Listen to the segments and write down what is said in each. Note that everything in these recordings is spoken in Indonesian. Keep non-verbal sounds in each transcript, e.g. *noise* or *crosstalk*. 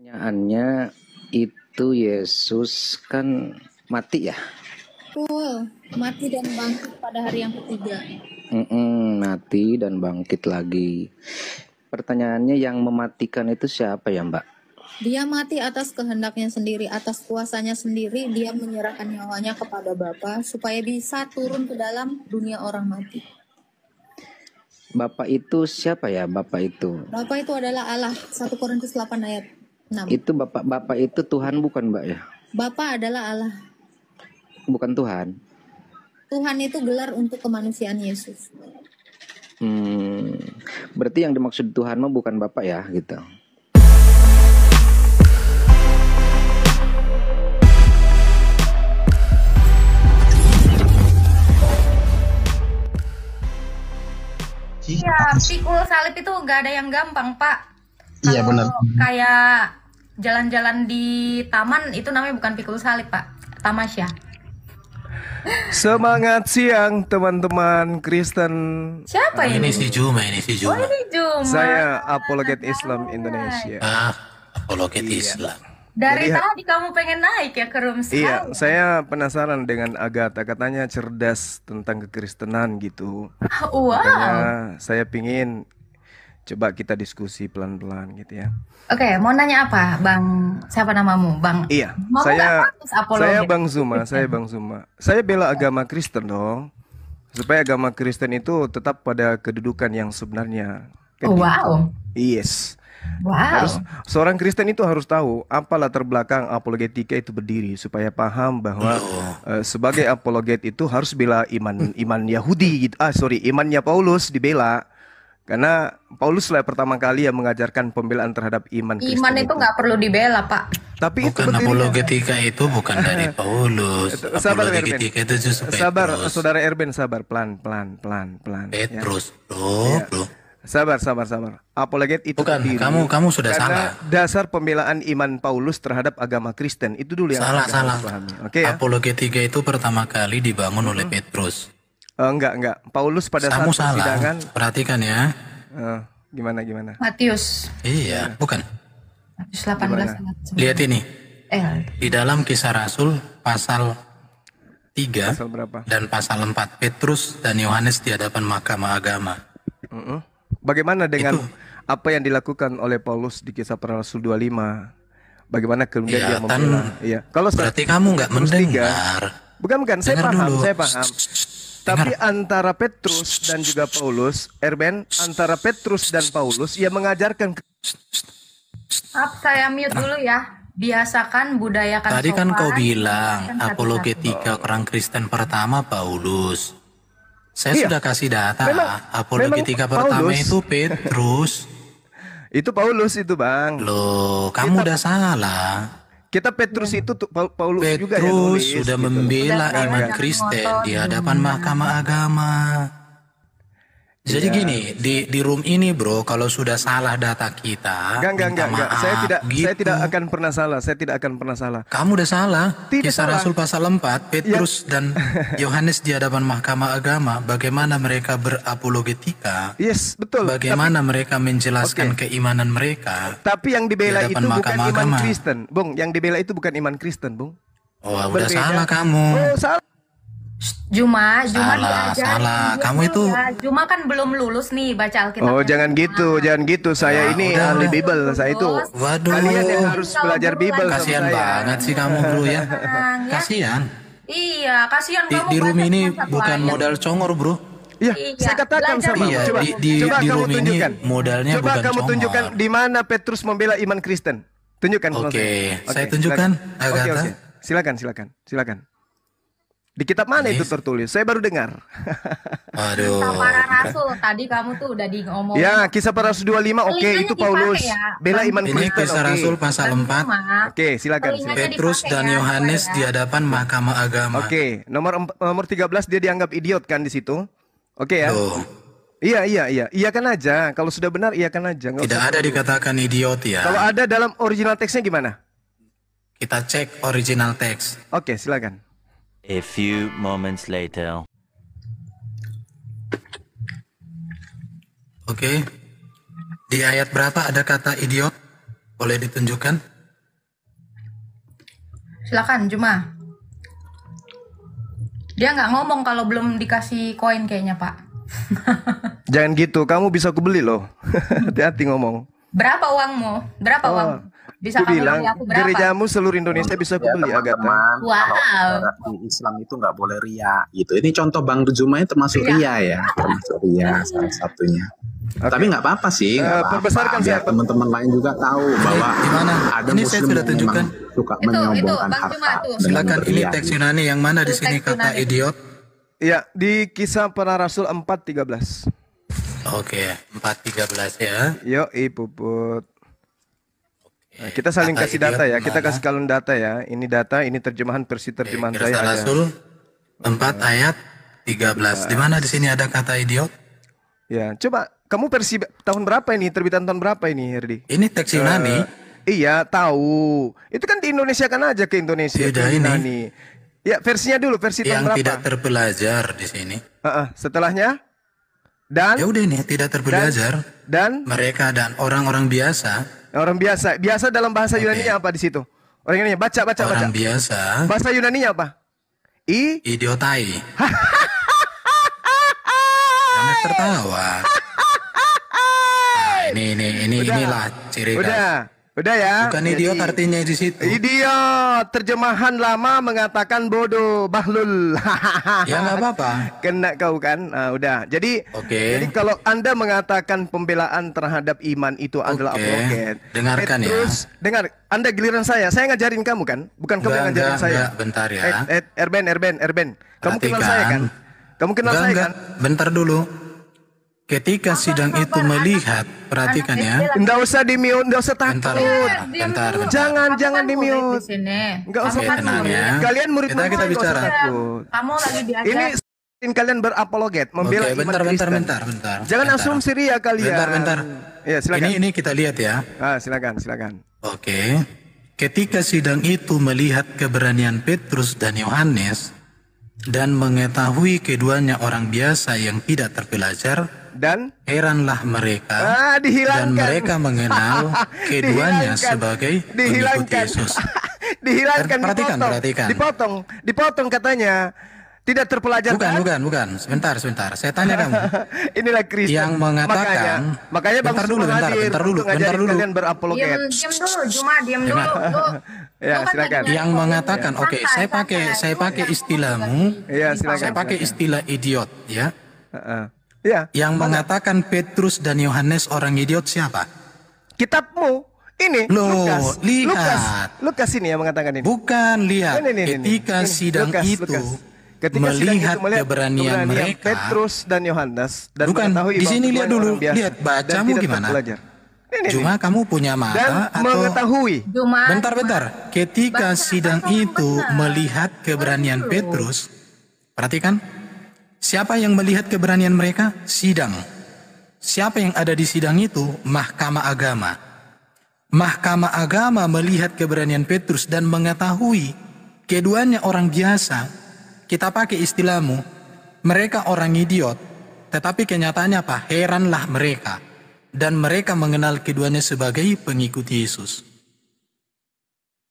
Pertanyaannya itu Yesus kan mati ya? Betul, mati dan bangkit pada hari yang ketiga. Mm-mm, mati dan bangkit lagi. Pertanyaannya yang mematikan itu siapa ya Mbak? Dia mati atas kehendaknya sendiri, atas kuasanya sendiri, dia menyerahkan nyawanya kepada Bapa supaya bisa turun ke dalam dunia orang mati. Bapak itu siapa ya Bapak itu? Bapak itu adalah Allah, 1 Korintus 8 ayat 6. Itu Bapak Bapak itu Tuhan bukan, Mbak ya? Bapak adalah Allah. Bukan Tuhan. Tuhan itu gelar untuk kemanusiaan Yesus. Hmm, berarti yang dimaksud Tuhan mah bukan Bapak ya, gitu. Iya, iya pikul salib itu nggak ada yang gampang, Pak. Iya benar. Kayak jalan-jalan di taman itu namanya bukan pikul salib pak tamasya Semangat siang teman-teman Kristen. Siapa ini? Ini si Juma, ini si Juma. Oh, ini Juma. Saya apologet Islam Indonesia. Ah, apologet iya. Islam. Dari Jadi, tadi kamu pengen naik ya ke room iya, sekarang. Iya, saya penasaran dengan Agatha katanya cerdas tentang kekristenan gitu. Ah, wow. Makanya saya pingin coba kita diskusi pelan-pelan gitu ya. Oke, okay, mau nanya apa, Bang? Siapa namamu, Bang? Iya, mau saya saya Bang Zuma, saya Bang Zuma. Saya bela agama Kristen dong, supaya agama Kristen itu tetap pada kedudukan yang sebenarnya. Kan wow. Yes. Wow. Harus, seorang Kristen itu harus tahu apa latar belakang apologetika itu berdiri supaya paham bahwa uh, sebagai apologet itu harus bela iman iman Yahudi gitu. Ah, sorry, imannya Paulus dibela karena Paulus lah pertama kali yang mengajarkan pembelaan terhadap iman Kristen. Iman itu nggak perlu dibela, Pak. Tapi bukan itu apologetika itu bukan dari *laughs* Paulus. sabar, apologetika Erben. itu justru Petrus. Sabar, Saudara Erben, sabar pelan, pelan, pelan, pelan. Ya. Petrus, ya. bro, ya. bro. Sabar, sabar, sabar. Apologet itu bukan diri. kamu, kamu sudah Karena salah. Dasar pembelaan iman Paulus terhadap agama Kristen itu dulu yang salah, salah. Oke. Okay, ya? Apologetika itu pertama kali dibangun hmm. oleh Petrus. Uh, enggak, enggak. Paulus pada Samu saat salah. Perhatikan ya. Eh, gimana gimana? Matius. Iya, bukan. Matius 18 Lihat ini. Eh. Di dalam Kisah Rasul pasal 3 pasal berapa? dan pasal 4 Petrus dan Yohanes di hadapan Mahkamah Agama. Uh -uh. Bagaimana dengan Itu. apa yang dilakukan oleh Paulus di Kisah Para Rasul 25? Bagaimana kemudian ya, dia membela? Iya. Kalau berarti kamu nggak mendengar. bukan bukan, saya paham, dulu. saya paham. Tapi antara Petrus shh, dan juga Paulus, Erben, antara Petrus dan Paulus, ia mengajarkan. Ke... Maaf, saya mute nah. dulu ya biasakan budayakan tadi kan kau bilang apologetika orang Kristen pertama Paulus saya iya. sudah kasih data apologetika pertama itu Petrus itu Paulus itu bang loh kamu Kita... udah salah kita Petrus iya. itu tuh Paulus Petrus juga ya. Petrus sudah gitu. membela iman Kristen di hadapan Mahkamah Agama. Jadi ya. gini, di di room ini bro, kalau sudah salah data kita, enggak enggak enggak, maaf, saya tidak gitu. saya tidak akan pernah salah, saya tidak akan pernah salah. Kamu udah salah. Tidak Kisah salah. Rasul pasal 4, ya. Petrus ya. dan *laughs* Yohanes di hadapan Mahkamah Agama, bagaimana mereka berapologetika? Yes, betul. Bagaimana Tapi, mereka menjelaskan okay. keimanan mereka? Tapi yang dibela di itu bukan iman Kristen, Bung. Yang dibela itu bukan iman Kristen, Bung. Oh, Berbeda. udah salah kamu. Oh, salah. Juma, Juma salah, Salah, Juma, iya, kamu itu. Ya. Juma kan belum lulus nih baca Alkitab. Oh, kan. jangan gitu, nah. jangan gitu. Saya nah, ini udah. ahli Bible, saya itu. Waduh. Kalian yang harus belajar Bible. Kasihan ya. banget sih kamu, Bro ya. ya. Kasihan. Iya, kasihan kamu. Di, di room ini bukan modal congor, Bro. Iya, iya, saya katakan sama iya, coba, di, di, coba di kamu tunjukkan. Modalnya coba bukan kamu tunjukkan di mana Petrus membela iman Kristen. Tunjukkan. Oke, okay. okay. saya tunjukkan. Oke, okay, okay. silakan, silakan, silakan. Di kitab mana itu tertulis? Saya baru dengar. Aduh. Kisah para rasul tadi kamu tuh udah diomongin. Ya, kisah para rasul 25 oke okay, itu Paulus. Ya. Bela iman Ini Kristen. kisah okay. rasul pasal 4. Oke, okay, silakan. silakan. Petrus dan ya, Yohanes ya. di hadapan mahkamah agama. Oke, okay, nomor nomor 13 dia dianggap idiot kan di situ. Oke okay, ya. Loh. Iya iya iya iya kan aja kalau sudah benar iya kan aja Nggak tidak ada perlu. dikatakan idiot ya kalau ada dalam original teksnya gimana kita cek original teks oke okay, silakan A few moments later. Oke. Okay. Di ayat berapa ada kata idiot? Boleh ditunjukkan? Silakan, Juma. Dia nggak ngomong kalau belum dikasih koin kayaknya, Pak. Jangan gitu, kamu bisa aku beli loh. *laughs* Hati-hati ngomong. Berapa uangmu? Berapa oh, uang? bisa aku bilang aku berapa? gerejamu seluruh Indonesia bisa aku ya, beli teman -teman, Wow. Di Islam itu nggak boleh ria gitu. Ini contoh Bang Rejumanya termasuk ria, ria ya, termasuk ria iya. salah satunya. Okay. Tapi nggak apa-apa sih, nggak uh, apa-apa. ya, teman-teman lain juga tahu bahwa gimana? ada ini saya sudah tunjukkan suka itu, menyombongkan itu, harta. Silakan ini teks Yunani yang mana di sini kata idiot? Iya, di kisah para rasul 4.13. Oke, okay, 4.13 ya. Yo, put. Nah, kita saling data nah, kasih data ya. Mana? Kita kasih kalung data ya. Ini data, ini terjemahan versi terjemahan eh, saya. Rasul ada. uh, ayat 13. Di mana di sini ada kata idiot? Ya, coba kamu versi tahun berapa ini? Terbitan tahun berapa ini, Herdi? Ini teks Yunani. Uh, iya, tahu. Itu kan di Indonesia kan aja ke Indonesia. Ya, ini. Yunani. Ya, versinya dulu, versi yang tahun berapa? Yang tidak terpelajar di sini. Uh, uh, setelahnya dan ya udah ini tidak terpelajar dan, dan mereka dan orang-orang biasa Orang biasa. Biasa dalam bahasa okay. Yunani apa di situ? Orang ini baca baca orang baca. Orang biasa. Bahasa Yunani apa? I idiotai. *laughs* Jangan tertawa. *laughs* Nah, ini ini ini inilah ciri khas. Udah ya. Bukan Jadi, idiot artinya di situ. Idiot, terjemahan lama mengatakan bodoh, bahlul. *laughs* ya nggak apa-apa. Kena kau kan? Nah, udah. Jadi okay. Jadi kalau Anda mengatakan pembelaan terhadap iman itu adalah okay. Dengarkan ya. Petrus, ya. dengar, Anda giliran saya. Saya ngajarin kamu kan? Bukan kamu yang ngajarin enggak, saya. Enggak, bentar ya. Eh, eh, Erben, Erben, Erben. Kamu kenal saya kan? Kamu kenal enggak, saya enggak. kan? Bentar dulu. Ketika sidang itu melihat, perhatikan ya. Enggak usah di mute, enggak usah takut. Bentar, bentar, bentar. Jangan, jangan di mute. Enggak usah takut. ya. Kalian murid kita kita bicara. Kamu lagi diajar. Ini kalian berapologet, membela okay, bentar, bentar, bentar, bentar, Jangan bentar. asumsi ya kalian. Bentar, bentar. Ya, silakan. Ini ini kita lihat ya. Ah, silakan, silakan. Oke. Okay. Ketika sidang itu melihat keberanian Petrus dan Yohanes, dan mengetahui keduanya orang biasa yang tidak terpelajar dan heranlah mereka ah, dan mereka mengenal *laughs* keduanya sebagai dihilangkan. pengikut Yesus. *laughs* dihilangkan, perhatikan, perhatikan. Dipotong, dipotong katanya. Tidak terpelajar. Bukan, kan? bukan, bukan. Sebentar, sebentar. Saya tanya kamu. *laughs* Inilah Kristen. Yang mengatakan makanya, makanya bentar dulu, bentar, bentar dulu, bentar dulu. Kalian berapologet. Diam, diam dulu, cuma diam dulu. *laughs* ya, kan silakan. Yang gitu mengatakan, ya? oke, okay, saya pakai saya pakai ya. istilahmu. ya silakan. Saya pakai istilah idiot, ya. Heeh. Ya. Yang mana? mengatakan Petrus dan Yohanes orang idiot siapa? Kitabmu. Ini Loh, Lukas. Lihat. Lukas, Lukas ini yang mengatakan ini. Bukan lihat. Ini, ini, ini, ketika ini. sidang Lukas, itu Lukas Ketika melihat, itu melihat keberanian, keberanian mereka Petrus dan Yohanes dan bukan di sini lihat dulu biasa, lihat bacamu gimana belajar. Cuma kamu punya mata dan atau mengetahui. Bentar-bentar. Ketika Bahkan sidang itu benar. melihat keberanian Petrus, perhatikan siapa yang melihat keberanian mereka? Sidang. Siapa yang ada di sidang itu? Mahkamah agama. Mahkamah agama melihat keberanian Petrus dan mengetahui keduanya orang biasa kita pakai istilahmu, mereka orang idiot, tetapi kenyataannya apa? Heranlah mereka. Dan mereka mengenal keduanya sebagai pengikut Yesus.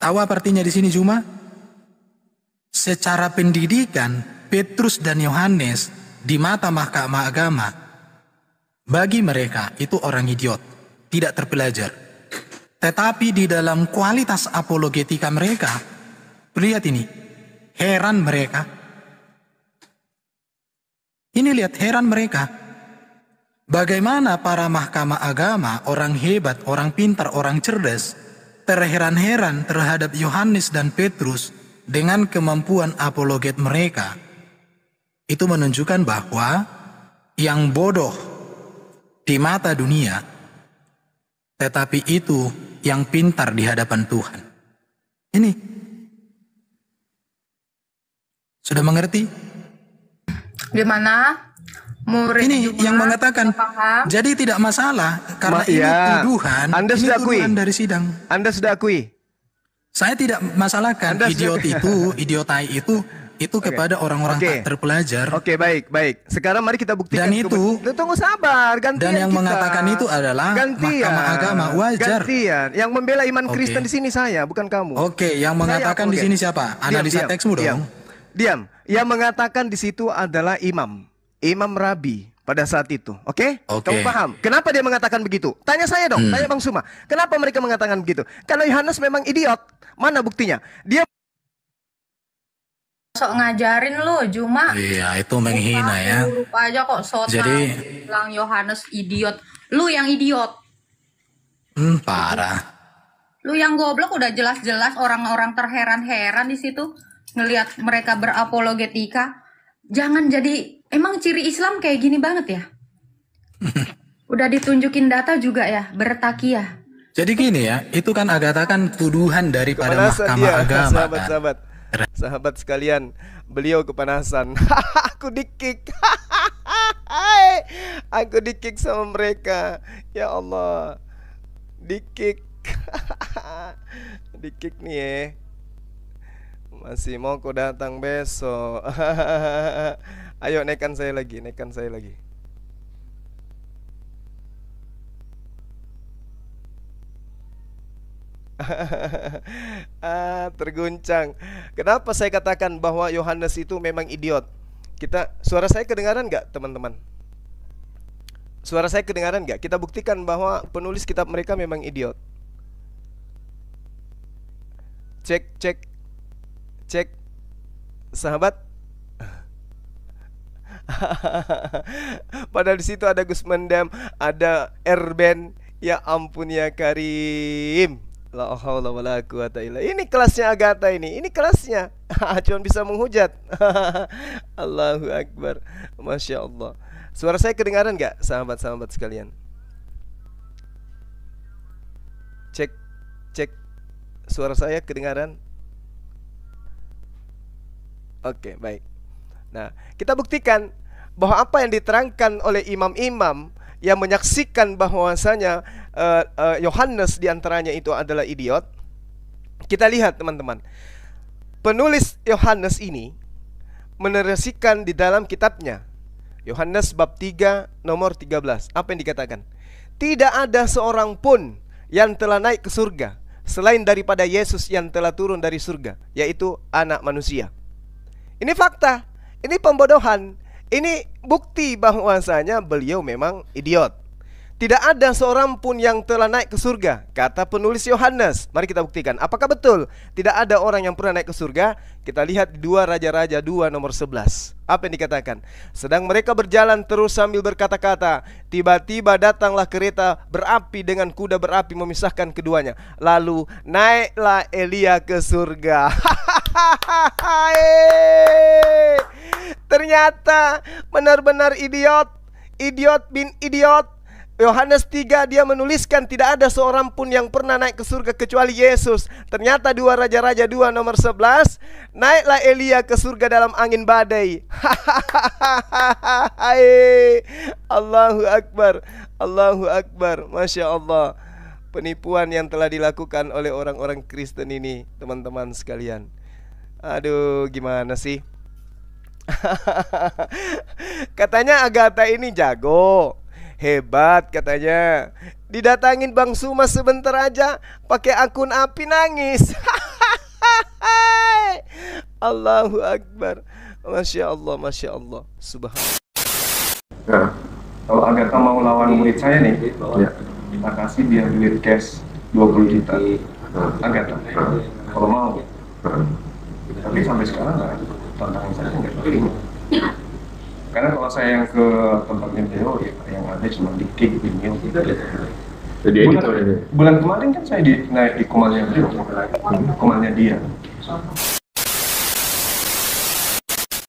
Tahu apa artinya di sini cuma? Secara pendidikan, Petrus dan Yohanes di mata mahkamah agama, bagi mereka itu orang idiot, tidak terpelajar. Tetapi di dalam kualitas apologetika mereka, lihat ini, heran mereka ini lihat heran mereka. Bagaimana para mahkamah agama, orang hebat, orang pintar, orang cerdas, terheran-heran terhadap Yohanes dan Petrus dengan kemampuan apologet mereka. Itu menunjukkan bahwa yang bodoh di mata dunia, tetapi itu yang pintar di hadapan Tuhan. Ini sudah mengerti? Gimana? Murid ini yang mengatakan paham. jadi tidak masalah karena Ma, ini iya. tuduhan. Anda ini sudah akui. dari sidang. Anda sudah akui. Saya tidak masalahkan Anda idiot sudah... itu, idiotai itu itu okay. kepada orang-orang okay. tak terpelajar. Oke, okay, baik, baik. Sekarang mari kita buktikan. Dan itu, tunggu sabar, gantian Dan yang kita. mengatakan itu adalah gantian. Mahkamah Agama wajar. Gantian. Yang membela iman okay. Kristen di sini saya, bukan kamu. Oke, okay, yang mengatakan saya, di sini siapa? Analisa diam, diam, teksmu diam. dong. Diam yang mengatakan di situ adalah imam, imam rabi pada saat itu. Oke? Okay? Okay. Kamu paham? Kenapa dia mengatakan begitu? Tanya saya dong, hmm. tanya Bang Suma. Kenapa mereka mengatakan begitu? Kalau Yohanes memang idiot, mana buktinya? Dia sok ngajarin lu cuma iya itu menghina ya lupa aja kok sotan jadi bilang Yohanes idiot lu yang idiot hmm, parah lu yang goblok udah jelas-jelas orang-orang terheran-heran di situ ngelihat mereka berapologetika, jangan jadi emang ciri Islam kayak gini banget ya. *laughs* Udah ditunjukin data juga ya, bertakia. Jadi gini ya, itu kan Agatha kan tuduhan dari para Mahkamah iya, Agama. Sahabat, kan? sahabat, sahabat sekalian, beliau kepanasan. *laughs* Aku dikik. *laughs* Aku dikik sama mereka. Ya Allah. Dikik. dikik nih ya. Masih mau kau datang besok. *laughs* Ayo naikkan saya lagi, naikkan saya lagi. *laughs* ah, terguncang. Kenapa saya katakan bahwa Yohanes itu memang idiot? Kita suara saya kedengaran nggak, teman-teman? Suara saya kedengaran nggak? Kita buktikan bahwa penulis kitab mereka memang idiot. Cek cek cek sahabat pada disitu ada Gus Mendem ada Erben. Ya ampun ya Karim. Ini kelasnya Agatha ini. Ini kelasnya. *laughs* Cuman bisa menghujat. *laughs* Allahu akbar. Masya Allah. Suara saya kedengaran nggak, sahabat-sahabat sekalian? Cek, cek. Suara saya kedengaran? Oke, okay, baik. Nah, kita buktikan bahwa apa yang diterangkan oleh imam-imam yang menyaksikan bahwasanya eh, eh, Yohanes uh, uh, di itu adalah idiot. Kita lihat teman-teman. Penulis Yohanes ini menerasikan di dalam kitabnya Yohanes bab 3 nomor 13. Apa yang dikatakan? Tidak ada seorang pun yang telah naik ke surga selain daripada Yesus yang telah turun dari surga, yaitu anak manusia. Ini fakta. Ini pembodohan. Ini bukti bahwasanya beliau memang idiot. Tidak ada seorang pun yang telah naik ke surga, kata penulis Yohanes. Mari kita buktikan, apakah betul? Tidak ada orang yang pernah naik ke surga. Kita lihat dua raja-raja dua nomor sebelas. Apa yang dikatakan? Sedang mereka berjalan terus sambil berkata-kata, tiba-tiba datanglah kereta berapi dengan kuda berapi memisahkan keduanya. Lalu naiklah Elia ke surga. *laughs* Hahaha Ternyata benar-benar idiot, idiot bin idiot. Yohanes 3 dia menuliskan tidak ada seorang pun yang pernah naik ke surga kecuali Yesus. Ternyata dua raja-raja dua nomor 11 naiklah Elia ke surga dalam angin badai. Allahu Akbar. Allahu Akbar. Masya Allah. Penipuan yang telah dilakukan oleh orang-orang Kristen ini, teman-teman sekalian. Aduh, gimana sih? *laughs* katanya Agatha ini jago, hebat katanya. Didatangin Bang Suma sebentar aja, pakai akun api nangis. *laughs* Allahu Akbar. Masya Allah, Masya Allah. Subhanallah. Nah, kalau Agatha mau lawan murid saya nih, ya. kita kasih dia duit cash 20 juta. Nah. Agatha, kalau mau. Nah tapi sampai sekarang nggak tantangan saya nggak terima karena kalau saya yang ke tempatnya Theo ya yang ada cuma dikit ini gitu jadi editor bulan, bulan kemarin kan saya di naik di komandnya Theo komandnya dia